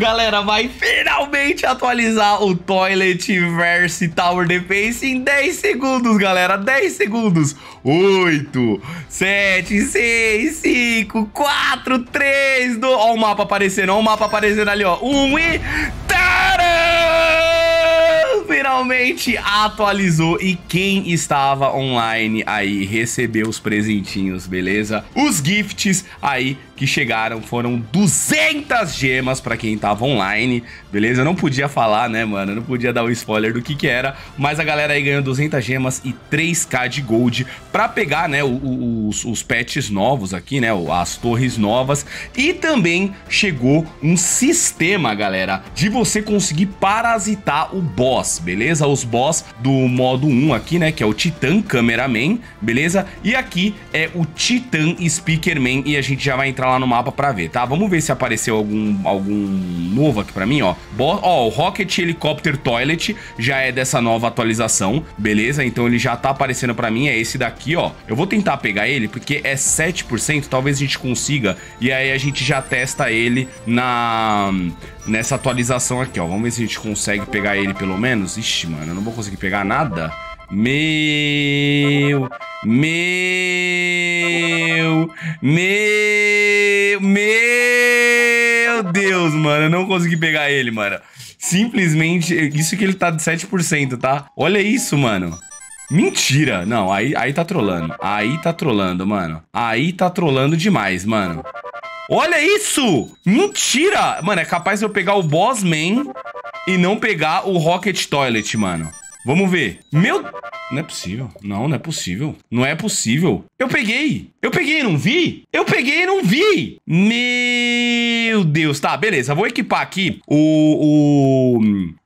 galera vai finalmente atualizar o Toilet Verse Tower Defense em 10 segundos, galera. 10 segundos. 8, 7, 6, 5, 4, 3, 2. Ó, o mapa aparecendo, ó, o mapa aparecendo ali, ó. 1 e. Tcharam! Finalmente atualizou e quem estava online aí recebeu os presentinhos, beleza? Os gifts aí que chegaram foram 200 gemas para quem tava online, beleza? Eu não podia falar, né, mano? Eu não podia dar o um spoiler do que que era, mas a galera aí ganhou 200 gemas e 3k de gold para pegar, né, os, os pets novos aqui, né, as torres novas e também chegou um sistema, galera, de você conseguir parasitar o boss, beleza? Os boss do modo 1 aqui, né, que é o Titan Cameraman, beleza? E aqui é o Titan Speakerman e a gente já vai entrar lá no mapa pra ver, tá? Vamos ver se apareceu algum, algum novo aqui pra mim, ó. Bo ó, o Rocket Helicopter Toilet já é dessa nova atualização, beleza? Então ele já tá aparecendo pra mim, é esse daqui, ó. Eu vou tentar pegar ele, porque é 7%, talvez a gente consiga, e aí a gente já testa ele na nessa atualização aqui, ó. Vamos ver se a gente consegue pegar ele pelo menos. Ixi, mano, eu não vou conseguir pegar nada. Meu... Meu... Meu... Meu, Deus, mano. Eu não consegui pegar ele, mano. Simplesmente, isso que ele tá de 7%, tá? Olha isso, mano. Mentira. Não, aí, aí tá trolando. Aí tá trolando, mano. Aí tá trolando demais, mano. Olha isso! Mentira! Mano, é capaz de eu pegar o Boss Man e não pegar o Rocket Toilet, mano. Vamos ver. Meu... Não é possível. Não, não é possível. Não é possível. Eu peguei. Eu peguei e não vi? Eu peguei e não vi! Meu Deus, tá, beleza. Vou equipar aqui o,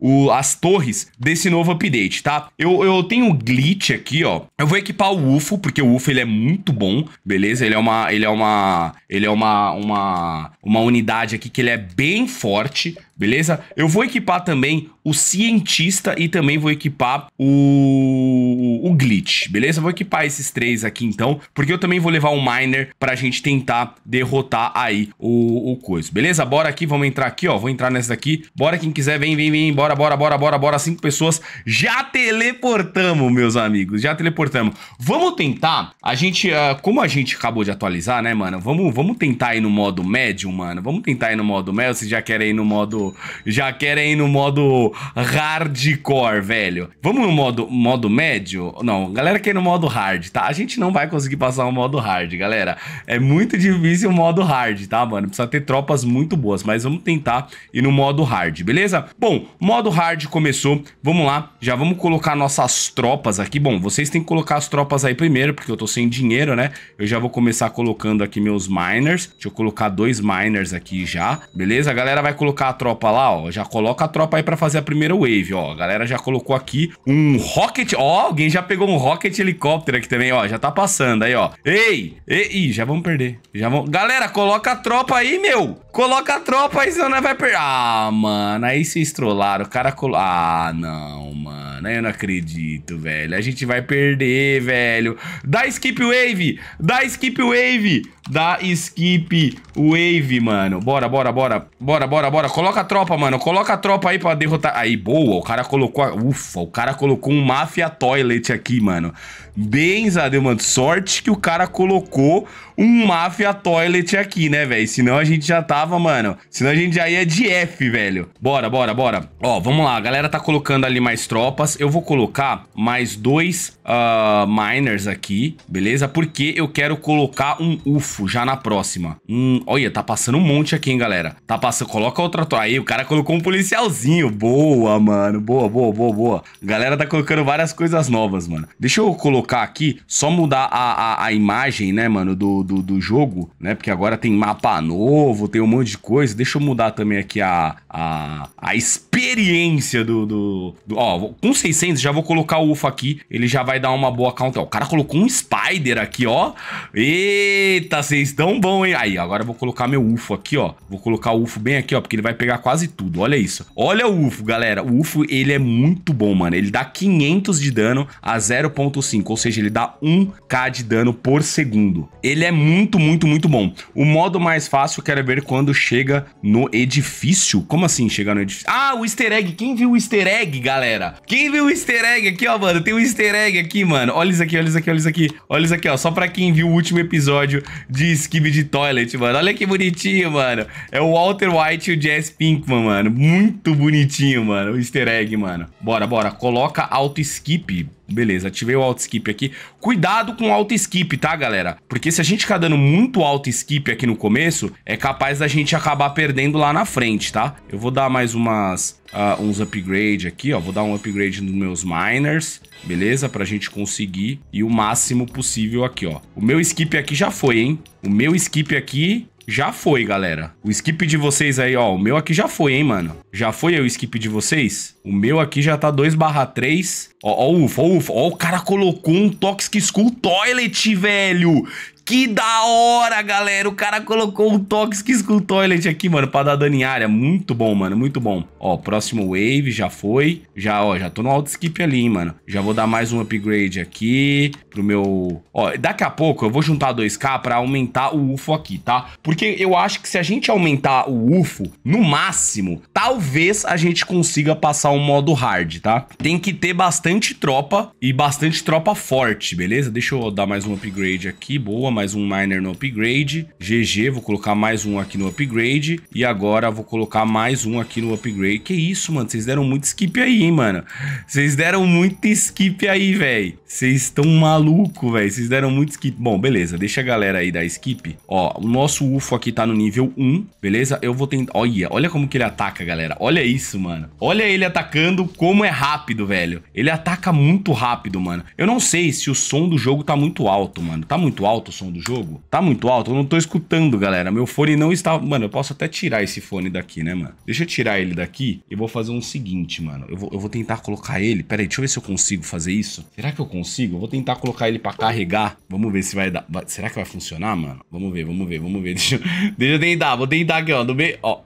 o, o as torres desse novo update, tá? Eu, eu tenho glitch aqui, ó. Eu vou equipar o UFO, porque o UFO ele é muito bom, beleza? Ele é uma ele é uma ele é uma uma uma unidade aqui que ele é bem forte, beleza? Eu vou equipar também o cientista e também vou equipar o o glitch, beleza? vou equipar esses três aqui então, porque eu também vou levar levar um miner pra gente tentar derrotar aí o, o coisa. Beleza? Bora aqui, vamos entrar aqui, ó. Vou entrar nessa daqui. Bora quem quiser, vem, vem, vem. Bora, bora, bora, bora, bora. Cinco pessoas. Já teleportamos, meus amigos. Já teleportamos. Vamos tentar. A gente, uh, como a gente acabou de atualizar, né, mano? Vamos, vamos tentar aí no modo médio, mano. Vamos tentar aí no modo médio. Vocês já querem ir no modo... Já querem ir no modo hardcore, velho. Vamos no modo, modo médio? Não, galera quer ir no modo hard, tá? A gente não vai conseguir passar o modo hard hard, galera. É muito difícil o modo hard, tá, mano? Precisa ter tropas muito boas, mas vamos tentar ir no modo hard, beleza? Bom, modo hard começou, vamos lá, já vamos colocar nossas tropas aqui. Bom, vocês têm que colocar as tropas aí primeiro, porque eu tô sem dinheiro, né? Eu já vou começar colocando aqui meus miners. Deixa eu colocar dois miners aqui já, beleza? A galera vai colocar a tropa lá, ó. Já coloca a tropa aí pra fazer a primeira wave, ó. A galera já colocou aqui um rocket, ó. Alguém já pegou um rocket helicóptero aqui também, ó. Já tá passando aí, ó. Ei, Ih, já vamos perder. Já vamos... Galera, coloca a tropa aí, meu. Coloca a tropa aí, senão vai perder. Ah, mano, aí se estrolaram. O cara colou... Ah, não, mano. Eu não acredito, velho. A gente vai perder, velho. Dá skip wave. Dá skip wave. Dá skip wave, mano. Bora, bora, bora. Bora, bora, bora. Coloca a tropa, mano. Coloca a tropa aí pra derrotar. Aí, boa. O cara colocou... A... Ufa, o cara colocou um Mafia Toilet aqui, mano. Bens a mano. Sorte que o cara colocou colocou um Mafia Toilet aqui, né, velho? Senão a gente já tava, mano. Senão a gente já ia de F, velho. Bora, bora, bora. Ó, vamos lá. A galera tá colocando ali mais tropas. Eu vou colocar mais dois uh, miners aqui, beleza? Porque eu quero colocar um UFO já na próxima. Hum, olha, tá passando um monte aqui, hein, galera. Tá passando. Coloca outra tropa. Aí, o cara colocou um policialzinho. Boa, mano. Boa, boa, boa, boa. A galera tá colocando várias coisas novas, mano. Deixa eu colocar aqui, só mudar a, a, a imagem imagem, né, mano, do, do, do, jogo, né? Porque agora tem mapa novo, tem um monte de coisa. Deixa eu mudar também aqui a, a, a experiência do, do, do Ó, com 600 já vou colocar o UFO aqui. Ele já vai dar uma boa counter. o cara colocou um Spider aqui, ó. Eita, vocês estão bom, hein? Aí, agora eu vou colocar meu UFO aqui, ó. Vou colocar o UFO bem aqui, ó, porque ele vai pegar quase tudo. Olha isso. Olha o UFO, galera. O UFO, ele é muito bom, mano. Ele dá 500 de dano a 0.5, ou seja, ele dá 1k de dano por segundo segundo. Ele é muito, muito, muito bom. O modo mais fácil eu quero ver quando chega no edifício. Como assim chegar no edifício? Ah, o easter egg. Quem viu o easter egg, galera? Quem viu o easter egg aqui, ó, mano? Tem um easter egg aqui, mano. Olha isso aqui, olha isso aqui, olha isso aqui. Olha isso aqui, ó. Só pra quem viu o último episódio de Skib de Toilet, mano. Olha que bonitinho, mano. É o Walter White e o Jess Pinkman, mano. Muito bonitinho, mano. O easter egg, mano. Bora, bora. Coloca auto-skip. Beleza, ativei o auto skip aqui. Cuidado com o auto skip, tá, galera? Porque se a gente ficar dando muito auto skip aqui no começo, é capaz da gente acabar perdendo lá na frente, tá? Eu vou dar mais umas uh, uns upgrade aqui, ó. Vou dar um upgrade nos meus miners, beleza? Pra gente conseguir e o máximo possível aqui, ó. O meu skip aqui já foi, hein? O meu skip aqui já foi, galera. O skip de vocês aí, ó, o meu aqui já foi, hein, mano. Já foi aí o skip de vocês? O meu aqui já tá 2 3. Ó, ó, ufa, ufa. Ó, o cara colocou um Toxic School Toilet, velho. Que da hora, galera. O cara colocou um Toxic Skull Toilet aqui, mano, pra dar dano em área. Muito bom, mano, muito bom. Ó, próximo wave já foi. Já, ó, já tô no auto skip ali, hein, mano. Já vou dar mais um upgrade aqui pro meu... Ó, daqui a pouco eu vou juntar 2k pra aumentar o UFO aqui, tá? Porque eu acho que se a gente aumentar o UFO no máximo, talvez a gente consiga passar um modo hard, tá? Tem que ter bastante tropa e bastante tropa forte, beleza? Deixa eu dar mais um upgrade aqui. Boa, mais um miner no upgrade. GG, vou colocar mais um aqui no upgrade. E agora vou colocar mais um aqui no upgrade. Que isso, mano? Vocês deram muito skip aí, hein, mano? Vocês deram muito skip aí, velho. Vocês estão maluco, velho. Vocês deram muito skip. Bom, beleza. Deixa a galera aí dar skip. Ó, o nosso UFO aqui tá no nível 1, beleza? Eu vou tentar... Olha, olha como que ele ataca, galera. Olha isso, mano. Olha ele atacando como é rápido, velho. Ele ataca muito rápido, mano. Eu não sei se o som do jogo tá muito alto, mano. Tá muito alto o som som do jogo? Tá muito alto? Eu não tô escutando, galera. Meu fone não está... Mano, eu posso até tirar esse fone daqui, né, mano? Deixa eu tirar ele daqui e vou fazer um seguinte, mano. Eu vou, eu vou tentar colocar ele... Pera aí, deixa eu ver se eu consigo fazer isso. Será que eu consigo? Eu vou tentar colocar ele pra carregar. Vamos ver se vai dar... Vai... Será que vai funcionar, mano? Vamos ver, vamos ver, vamos ver. Deixa eu, deixa eu tentar, vou tentar aqui, ó. Do meio, ó.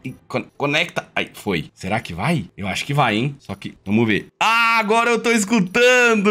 Conecta. Aí, foi. Será que vai? Eu acho que vai, hein? Só que... Vamos ver. Ah, agora eu tô escutando!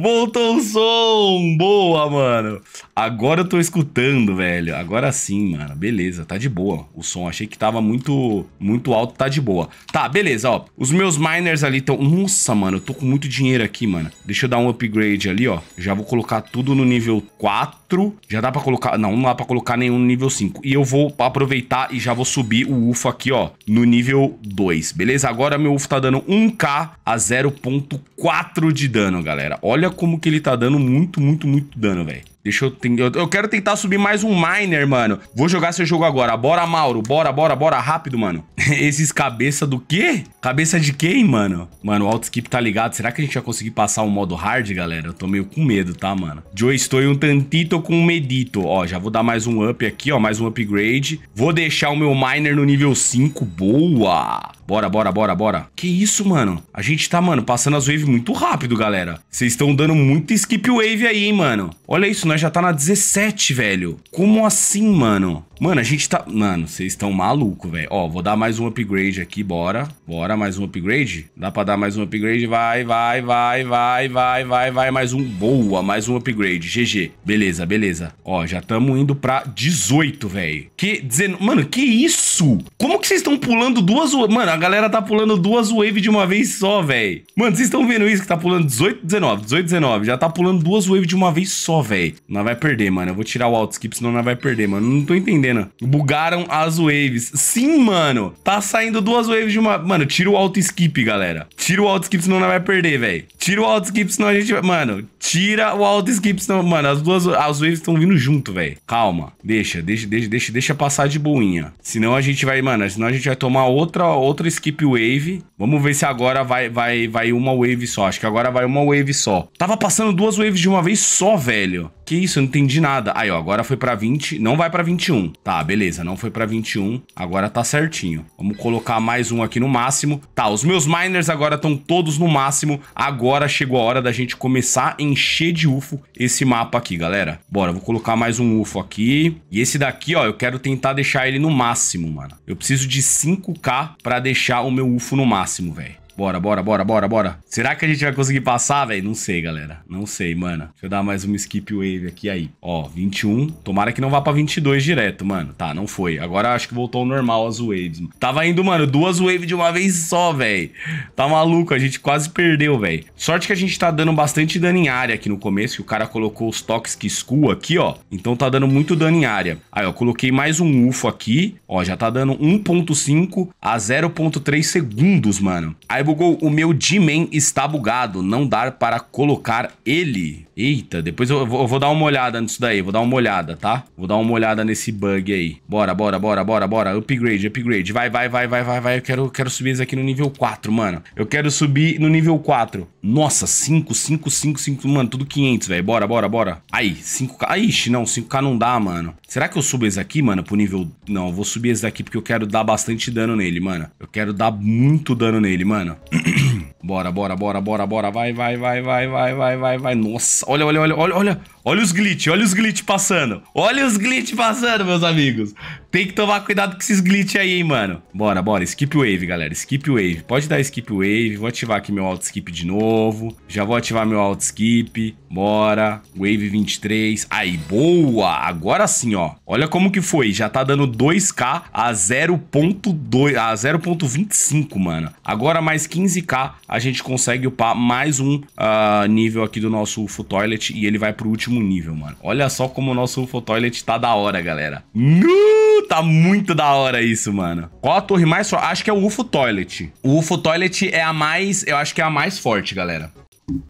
Voltou o som! Boa, mano. Agora agora eu tô escutando, velho. Agora sim, mano. Beleza, tá de boa. O som, achei que tava muito, muito alto, tá de boa. Tá, beleza, ó. Os meus miners ali estão... Nossa, mano, eu tô com muito dinheiro aqui, mano. Deixa eu dar um upgrade ali, ó. Já vou colocar tudo no nível 4. Já dá pra colocar... Não, não dá pra colocar nenhum no nível 5. E eu vou aproveitar e já vou subir o UFO aqui, ó, no nível 2. Beleza? Agora meu UFO tá dando 1k a 0.4 de dano, galera. Olha como que ele tá dando muito, muito, muito dano, velho. Deixa eu, ten... eu. quero tentar subir mais um miner, mano. Vou jogar seu jogo agora. Bora, Mauro. Bora, bora, bora. Rápido, mano. Esses cabeça do quê? Cabeça de quem, mano? Mano, o auto skip tá ligado. Será que a gente vai conseguir passar o um modo hard, galera? Eu tô meio com medo, tá, mano? Joe, estou um tantito com medito. Ó, já vou dar mais um up aqui, ó. Mais um upgrade. Vou deixar o meu miner no nível 5. Boa! Bora, bora, bora, bora. Que isso, mano? A gente tá, mano, passando as waves muito rápido, galera. Vocês estão dando muito skip wave aí, hein, mano. Olha isso, nós já tá na 17, velho. Como assim, mano? Mano, a gente tá. Mano, vocês estão maluco, velho. Ó, vou dar mais um upgrade aqui, bora. Bora, mais um upgrade. Dá pra dar mais um upgrade? Vai, vai, vai, vai, vai, vai, vai. Mais um. Boa, mais um upgrade. GG. Beleza, beleza. Ó, já estamos indo pra 18, velho. Que. 19... Mano, que isso? Como que vocês estão pulando duas. Mano, a galera tá pulando duas wave de uma vez só, velho. Mano, vocês estão vendo isso que tá pulando 18, 19, 18, 19. Já tá pulando duas wave de uma vez só, velho. Não vai perder, mano. Eu vou tirar o alt skip, senão não vai perder, mano. Não tô entendendo entendendo. Bugaram as waves. Sim, mano. Tá saindo duas waves de uma. Mano, tira o auto skip, galera. Tira o auto skip, senão não vai perder, velho. Tira o auto skip, senão a gente vai. Mano, tira o auto skip, senão. Mano, as duas. As waves estão vindo junto, velho. Calma. Deixa, deixa, deixa, deixa, deixa passar de boinha. Senão a gente vai, mano. Senão a gente vai tomar outra, outra skip wave. Vamos ver se agora vai, vai, vai uma wave só. Acho que agora vai uma wave só. Tava passando duas waves de uma vez só, velho. Que isso, eu não entendi nada. Aí, ó, agora foi pra 20, não vai pra 21. Tá, beleza, não foi para 21, agora tá certinho. Vamos colocar mais um aqui no máximo. Tá, os meus miners agora estão todos no máximo. Agora chegou a hora da gente começar a encher de UFO esse mapa aqui, galera. Bora, vou colocar mais um UFO aqui. E esse daqui, ó, eu quero tentar deixar ele no máximo, mano. Eu preciso de 5k para deixar o meu UFO no máximo, velho. Bora, bora, bora, bora, bora. Será que a gente vai conseguir passar, velho? Não sei, galera. Não sei, mano. Deixa eu dar mais uma skip wave aqui aí. Ó, 21. Tomara que não vá pra 22 direto, mano. Tá, não foi. Agora acho que voltou ao normal as waves. Tava indo, mano, duas waves de uma vez só, velho. Tá maluco, a gente quase perdeu, velho. Sorte que a gente tá dando bastante dano em área aqui no começo, que o cara colocou os toques que aqui, ó. Então tá dando muito dano em área. Aí, ó, coloquei mais um UFO aqui. Ó, já tá dando 1.5 a 0.3 segundos, mano. Aí Aí o meu g está bugado, não dá para colocar ele. Eita, depois eu vou, eu vou, dar uma olhada nisso daí, vou dar uma olhada, tá? Vou dar uma olhada nesse bug aí. Bora, bora, bora, bora, bora. Upgrade, upgrade. Vai, vai, vai, vai, vai, vai. Eu quero, quero subir isso aqui no nível 4, mano. Eu quero subir no nível 4. Nossa, 5, 5, 5, 5. Mano, tudo 500, velho. Bora, bora, bora. Aí, 5k. Ixi, não, 5k não dá, mano. Será que eu subo esse aqui, mano, pro nível... Não, eu vou subir esse daqui porque eu quero dar bastante dano nele, mano. Eu quero dar muito dano nele, mano. Bora, bora, bora, bora, bora. Vai, vai, vai, vai, vai, vai, vai, vai. Nossa, olha, olha, olha, olha, olha. Olha os glitch, olha os glitch passando. Olha os glitch passando, meus amigos. Tem que tomar cuidado com esses glitch aí, hein, mano. Bora, bora. Skip wave, galera. Skip wave. Pode dar skip wave. Vou ativar aqui meu auto skip de novo. Já vou ativar meu auto skip. Bora. Wave 23. Aí, boa. Agora sim, ó. Olha como que foi. Já tá dando 2k a 0.2 a 0.25, mano. Agora mais 15k a gente consegue upar mais um uh, nível aqui do nosso UFO Toilet e ele vai pro último nível, mano. Olha só como o nosso UFO Toilet tá da hora, galera. No, tá muito da hora isso, mano. Qual a torre mais forte? Acho que é o UFO Toilet. O UFO Toilet é a mais... Eu acho que é a mais forte, galera.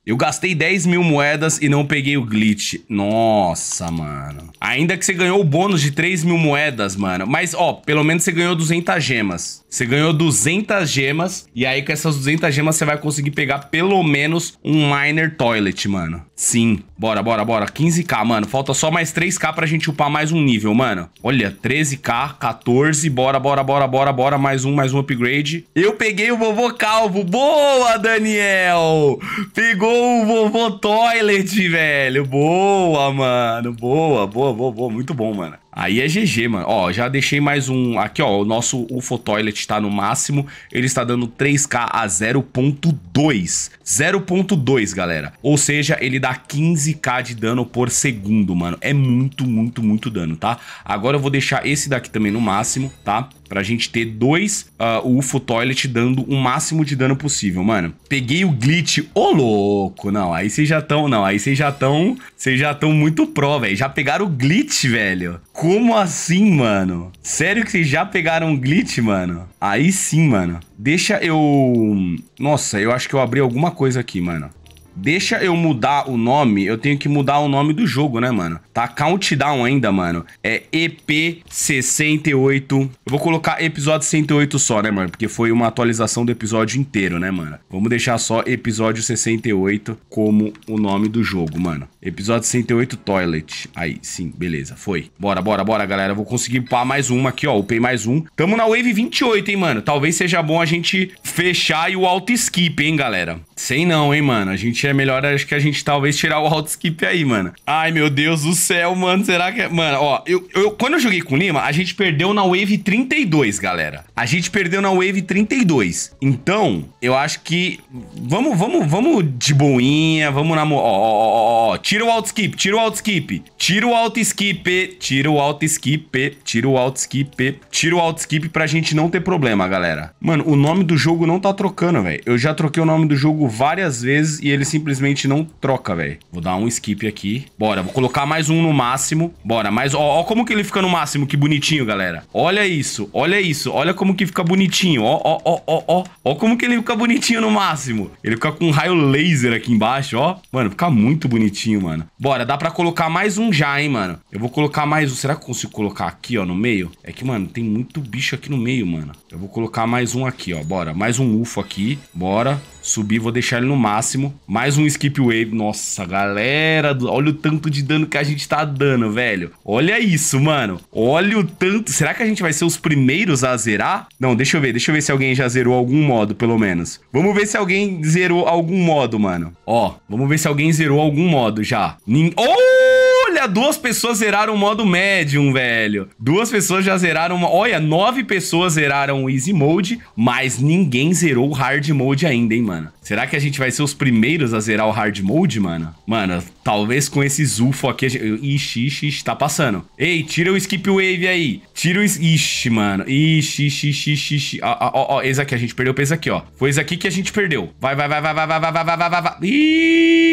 Eu gastei 10 mil moedas e não peguei o glitch. Nossa, mano. Ainda que você ganhou o bônus de 3 mil moedas, mano. Mas, ó, pelo menos você ganhou 200 gemas. Você ganhou 200 gemas. E aí, com essas 200 gemas, você vai conseguir pegar pelo menos um Miner Toilet, mano. Sim. Bora, bora, bora. 15k, mano. Falta só mais 3k pra gente upar mais um nível, mano. Olha, 13k, 14. Bora, bora, bora, bora, bora. Mais um, mais um upgrade. Eu peguei o vovô calvo. Boa, Daniel! Peguei Ligou o vovô Toilet, velho. Boa, mano. Boa, boa, boa, boa. Muito bom, mano. Aí é GG, mano. Ó, já deixei mais um... Aqui, ó, o nosso UFO Toilet tá no máximo. Ele está dando 3k a 0.2. 0.2, galera. Ou seja, ele dá 15k de dano por segundo, mano. É muito, muito, muito dano, tá? Agora eu vou deixar esse daqui também no máximo, tá? Pra gente ter dois uh, ah, UFO Toilet dando o máximo de dano possível, mano. Peguei o glitch, ô oh, louco! Não, aí vocês já estão, não, aí vocês já estão, vocês já estão muito pró, velho. Já pegaram o glitch, velho. Como assim, mano? Sério que vocês já pegaram o glitch, mano? Aí sim, mano. Deixa eu... Nossa, eu acho que eu abri alguma coisa aqui, mano. Deixa eu mudar o nome. Eu tenho que mudar o nome do jogo, né, mano? Tá countdown ainda, mano. É EP68. Eu vou colocar episódio 108 só, né, mano? Porque foi uma atualização do episódio inteiro, né, mano? Vamos deixar só episódio 68 como o nome do jogo, mano. Episódio 108 Toilet. Aí, sim, beleza. Foi. Bora, bora, bora, galera. Eu vou conseguir upar mais uma aqui, ó. Upei mais um. Tamo na Wave 28, hein, mano? Talvez seja bom a gente fechar e o auto-skip, hein, galera? Sei não, hein, mano? A gente é melhor, acho que a gente talvez tirar o alt skip aí, mano. Ai, meu Deus do céu, mano. Será que. É... Mano, ó, eu, eu, quando eu joguei com o Lima, a gente perdeu na Wave 32, galera. A gente perdeu na Wave 32. Então, eu acho que. Vamos, vamos, vamos de boinha, vamos na. Ó, ó, ó, ó, ó. Tira o alt skip, tira o alt skip. Tira o alt skip, tira o alt skip, tira o alt skip, tira o alt skip pra gente não ter problema, galera. Mano, o nome do jogo não tá trocando, velho. Eu já troquei o nome do jogo várias vezes e ele simplesmente não troca, velho. Vou dar um skip aqui. Bora, vou colocar mais um no máximo. Bora, mais... Ó, ó como que ele fica no máximo, que bonitinho, galera. Olha isso, olha isso. Olha como que fica bonitinho. Ó, ó, ó, ó, ó. Ó como que ele fica bonitinho no máximo. Ele fica com um raio laser aqui embaixo, ó. Mano, fica muito bonitinho, mano. Bora, dá pra colocar mais um já, hein, mano. Eu vou colocar mais um. Será que eu consigo colocar aqui, ó, no meio? É que, mano, tem muito bicho aqui no meio, mano. Eu vou colocar mais um aqui, ó. Bora. Mais um UFO aqui. Bora. Subir, vou deixar ele no máximo. Mais um skip wave. Nossa, galera. Olha o tanto de dano que a gente tá dando, velho. Olha isso, mano. Olha o tanto. Será que a gente vai ser os primeiros a zerar? Não, deixa eu ver. Deixa eu ver se alguém já zerou algum modo, pelo menos. Vamos ver se alguém zerou algum modo, mano. Ó, vamos ver se alguém zerou algum modo já. Nin... Oh! duas pessoas zeraram o modo médium, velho. Duas pessoas já zeraram. Olha, nove pessoas zeraram o easy mode, mas ninguém zerou o hard mode ainda, hein, mano. Será que a gente vai ser os primeiros a zerar o hard mode, mano? Mano, talvez com esse zufo aqui. A gente... Ixi, ixi, ixi, tá passando. Ei, tira o skip wave aí. Tira o. Ixi, mano. Ixi, ixi, ixi, ixi. ixi. Ó, ó, ó, esse aqui a gente perdeu. peso aqui, ó. Foi esse aqui que a gente perdeu. Vai, vai, vai, vai, vai, vai, vai, vai, vai, vai, vai. Ih!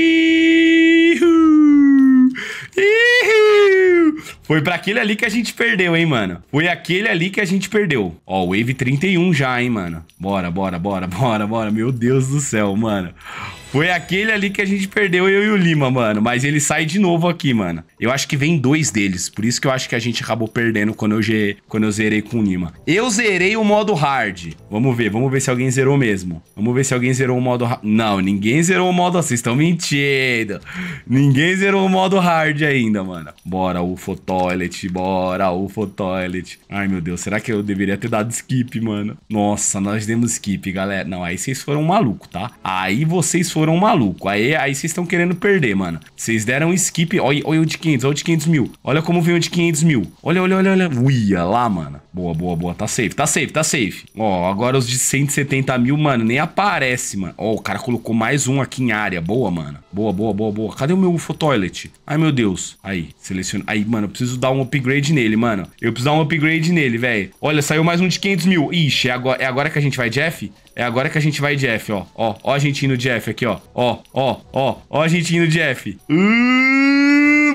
Foi pra aquele ali que a gente perdeu, hein, mano. Foi aquele ali que a gente perdeu. Ó, Wave 31 já, hein, mano. Bora, bora, bora, bora, bora. Meu Deus do céu, mano. Foi aquele ali que a gente perdeu eu e o Lima, mano. Mas ele sai de novo aqui, mano. Eu acho que vem dois deles. Por isso que eu acho que a gente acabou perdendo quando eu, quando eu zerei com o Lima. Eu zerei o modo hard. Vamos ver. Vamos ver se alguém zerou mesmo. Vamos ver se alguém zerou o modo hard. Não, ninguém zerou o modo... Vocês estão mentindo. Ninguém zerou o modo hard ainda, mano. Bora, UFO Toilet. Bora, UFO Toilet. Ai, meu Deus. Será que eu deveria ter dado skip, mano? Nossa, nós demos skip, galera. Não, aí vocês foram maluco, tá? Aí vocês foram foram maluco. Aí aí vocês estão querendo perder, mano. Vocês deram um skip. Olha, olha o de 500, olha o de 500 mil. Olha como veio o de 500 mil. Olha, olha, olha, olha. Uia, lá, mano. Boa, boa, boa. Tá safe, tá safe, tá safe. Ó, agora os de 170 mil, mano, nem aparece, mano. Ó, o cara colocou mais um aqui em área. Boa, mano. Boa, boa, boa, boa. Cadê o meu UFO Toilet? Ai, meu Deus. Aí, seleciona. Aí, mano, eu preciso dar um upgrade nele, mano. Eu preciso dar um upgrade nele, velho. Olha, saiu mais um de 500 mil. Ixi, é agora, é agora que a gente vai, Jeff? É agora que a gente vai, Jeff, ó. Ó, ó a gente indo, Jeff, aqui, ó ó. Ó, ó, ó. Ó a gente indo de F.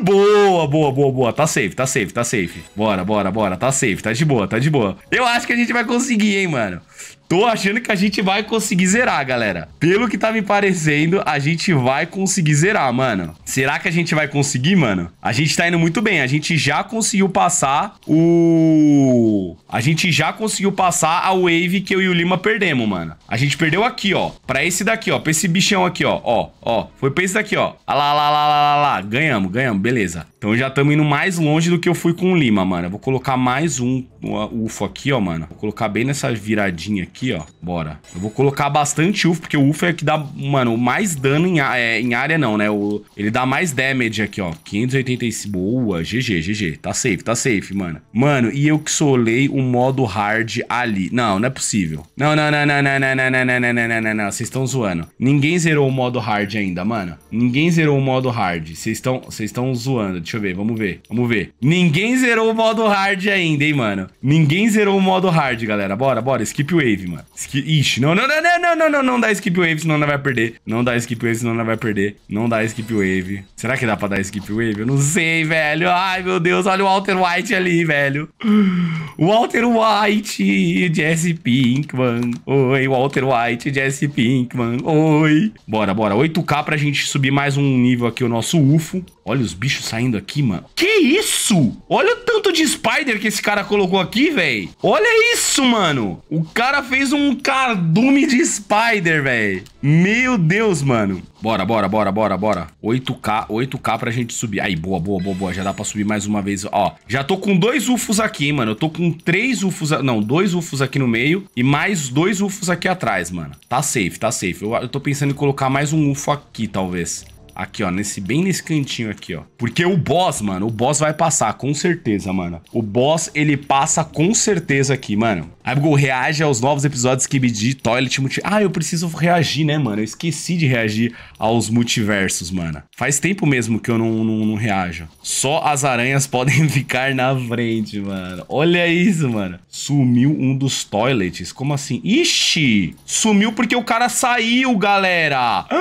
boa, boa, boa, boa. Tá safe, tá safe, tá safe. Bora, bora, bora. Tá safe, tá de boa, tá de boa. Eu acho que a gente vai conseguir, hein, mano. Tô achando que a gente vai conseguir zerar, galera. Pelo que tá me parecendo, a gente vai conseguir zerar, mano. Será que a gente vai conseguir, mano? A gente tá indo muito bem. A gente já conseguiu passar o... A gente já conseguiu passar a wave que eu e o Lima perdemos, mano. A gente perdeu aqui, ó. Pra esse daqui, ó. Pra esse bichão aqui, ó. Ó, ó. Foi pra esse daqui, ó. Ah lá, lá, lá, lá, lá, lá. Ganhamos, ganhamos. Beleza. Então já estamos indo mais longe do que eu fui com o Lima, mano. Eu vou colocar mais um UFO aqui, ó, mano. Vou colocar bem nessa viradinha aqui. Aqui, ó. Bora. Eu vou colocar bastante UF, porque o UF é que dá, mano, mais dano em, é, em área não, né? O, ele dá mais damage aqui, ó. 585. Boa. GG, GG. Tá safe, tá safe, mano. Mano, e eu que solei o modo hard ali. Não, não é possível. Não, não, não, não, não, não, não, não, não, não, não, não, não. Vocês estão zoando. Ninguém zerou o modo hard ainda, mano. Ninguém zerou o modo hard. Vocês estão vocês estão zoando. Deixa eu ver, vamos ver. Vamos ver. Ninguém zerou o modo hard ainda, hein, mano. Ninguém zerou o modo hard, galera. Bora, bora. Skip wave wave, mano. Ixi, não, não, não, não, não, não, não, dá skip wave, senão não vai perder. Não dá skip wave, senão não vai perder. Não dá skip wave. Será que dá pra dar skip wave? Eu não sei, velho. Ai, meu Deus, olha o Walter White ali, velho. Walter White, Jesse Pinkman. Oi, Walter White, Jesse Pinkman. Oi. Bora, bora. 8K pra gente subir mais um nível aqui, o nosso UFO. Olha os bichos saindo aqui, mano. Que isso? Olha o tanto de spider que esse cara colocou aqui, velho. Olha isso, mano. O cara fez um cardume de spider, velho. Meu Deus, mano. Bora, bora, bora, bora, bora. 8K, 8K pra gente subir. Aí, boa, boa, boa, boa. Já dá pra subir mais uma vez. Ó, já tô com dois ufos aqui, hein, mano. Eu tô com três ufos... Não, dois ufos aqui no meio e mais dois ufos aqui atrás, mano. Tá safe, tá safe. Eu, eu tô pensando em colocar mais um ufo aqui, talvez. Aqui, ó, nesse bem nesse cantinho aqui, ó. Porque o boss, mano, o boss vai passar, com certeza, mano. O boss, ele passa com certeza aqui, mano. Google reage aos novos episódios que de Toilet multi Ah, eu preciso reagir, né, mano? Eu esqueci de reagir aos multiversos, mano. Faz tempo mesmo que eu não, não, não reajo. Só as aranhas podem ficar na frente, mano. Olha isso, mano. Sumiu um dos toilets. Como assim? Ixi! Sumiu porque o cara saiu, galera! Ah!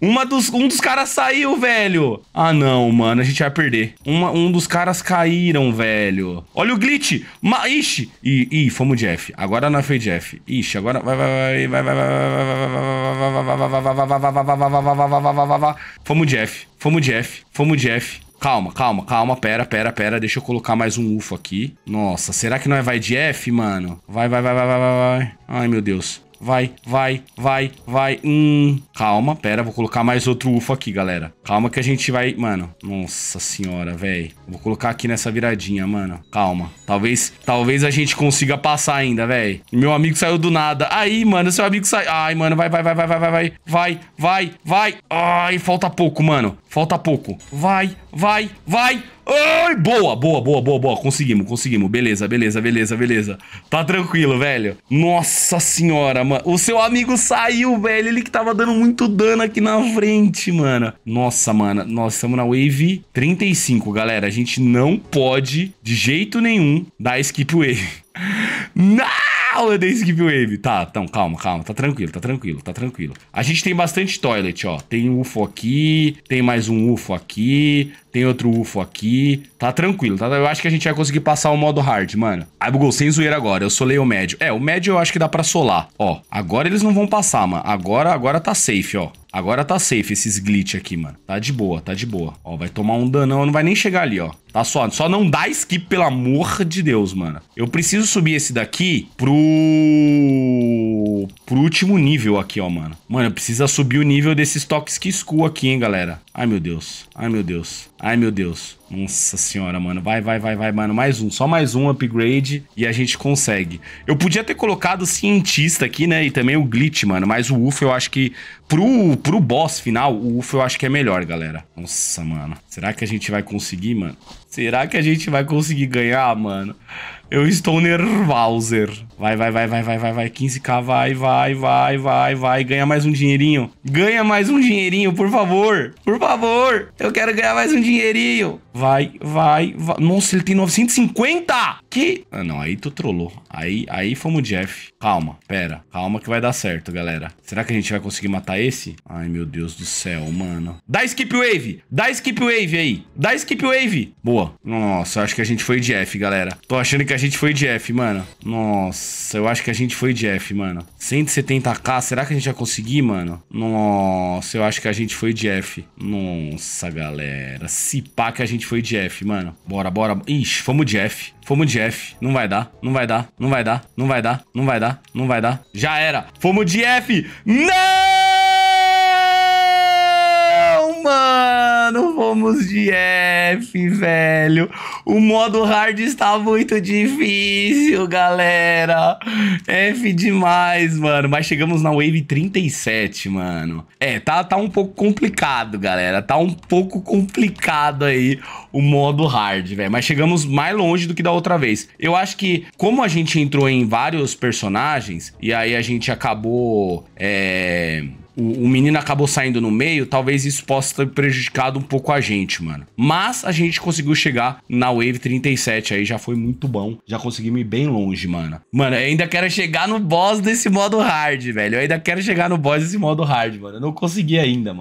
uma dos, um dos caras saiu, velho. Ah, não, mano. A gente vai perder. Uma, um dos caras caíram, velho. Olha o glitch. Ma Ixi. Ih, ih, fomos Jeff. Agora não foi Jeff. Ixi, agora... Vai, vai, vai, vai, vai, vai, vai, Fomos Jeff. Fomos Jeff. Fomos Jeff. Calma, calma, calma, pera, pera, pera. Deixa eu colocar mais um UFO aqui. Nossa, será que não é vai de F, mano? Vai, vai, vai, vai, vai, vai. Ai, meu Deus vai, vai, vai, vai. Hum, calma, pera, vou colocar mais outro UFO aqui, galera. Calma que a gente vai... Mano, nossa senhora, velho. Vou colocar aqui nessa viradinha, mano. Calma. Talvez, talvez a gente consiga passar ainda, velho. Meu amigo saiu do nada. Aí, mano, seu amigo saiu... Ai, mano, vai, vai, vai, vai, vai, vai, vai, vai, vai, vai. Ai, falta pouco, mano. Falta pouco. Vai, vai, vai. Ai, boa, boa, boa, boa, boa. Conseguimos, conseguimos. Beleza, beleza, beleza, beleza. Tá tranquilo, velho. Nossa senhora, mano. O seu amigo saiu, velho. Ele que tava dando muito dano aqui na frente, mano. Nossa, mano. Nós estamos na wave 35, galera. A gente não pode, de jeito nenhum, dar skip wave. Não! eu dei skip wave. Tá, então, calma, calma. Tá tranquilo, tá tranquilo, tá tranquilo. A gente tem bastante toilet, ó. Tem um UFO aqui, tem mais um UFO aqui, tem outro UFO aqui. Tá tranquilo, tá? Eu acho que a gente vai conseguir passar o modo hard, mano. Aí ah, bugou, sem zoeira agora. Eu solei o médio. É, o médio eu acho que dá pra solar. Ó, agora eles não vão passar, mano. Agora, agora tá safe, ó. Agora tá safe esses glitch aqui, mano. Tá de boa, tá de boa. Ó, vai tomar um danão, não vai nem chegar ali, ó. Tá só, só não dá skip, pelo amor de Deus, mano. Eu preciso subir esse daqui pro pro, último nível aqui, ó, mano. Mano, precisa subir o nível desses toques que school aqui, hein, galera. Ai, meu Deus. Ai, meu Deus. Ai, meu Deus. Nossa senhora, mano. Vai, vai, vai, vai, mano. Mais um. Só mais um upgrade e a gente consegue. Eu podia ter colocado o cientista aqui, né? E também o glitch, mano. Mas o UFO eu acho que... Pro, pro boss final, o UFO eu acho que é melhor, galera. Nossa, mano. Será que a gente vai conseguir, mano? Será que a gente vai conseguir ganhar, mano? Eu estou nervouser. Vai, vai, vai, vai, vai, vai, vai. 15k, vai, vai, vai, vai, vai. Ganha mais um dinheirinho. Ganha mais um dinheirinho, por favor. Por favor. Eu quero ganhar mais um dinheirinho. Vai, vai, vai. Nossa, ele tem 950 que? Ah, não, aí tu trollou. Aí, aí fomos Jeff. Calma, pera. Calma que vai dar certo, galera. Será que a gente vai conseguir matar esse? Ai, meu Deus do céu, mano. Dá skip wave! Dá skip wave aí! Dá skip wave! Boa. Nossa, acho que a gente foi Jeff, galera. Tô achando que a gente foi Jeff, mano. Nossa, eu acho que a gente foi Jeff, mano. 170k, será que a gente vai conseguir, mano? Nossa, eu acho que a gente foi Jeff. Nossa, galera. Se pá que a gente foi Jeff, mano. Bora, bora. Ixi, fomos Jeff. Fomos Jeff. F. Não vai dar, não vai dar, não vai dar, não vai dar, não vai dar, não vai dar. Já era. Fomos de F. Não! mano, fomos de F, velho. O modo hard está muito difícil, galera. F demais, mano. Mas chegamos na Wave 37, mano. É, tá, tá um pouco complicado, galera. Tá um pouco complicado aí o modo hard, velho. Mas chegamos mais longe do que da outra vez. Eu acho que, como a gente entrou em vários personagens, e aí a gente acabou. É o, o, menino acabou saindo no meio, talvez isso possa ter prejudicado um pouco a gente, mano. Mas a gente conseguiu chegar na Wave 37 aí, já foi muito bom. Já conseguimos ir bem longe, mano. Mano, eu ainda quero chegar no boss desse modo hard, velho. Eu ainda quero chegar no boss desse modo hard, mano. Eu não consegui ainda, mano.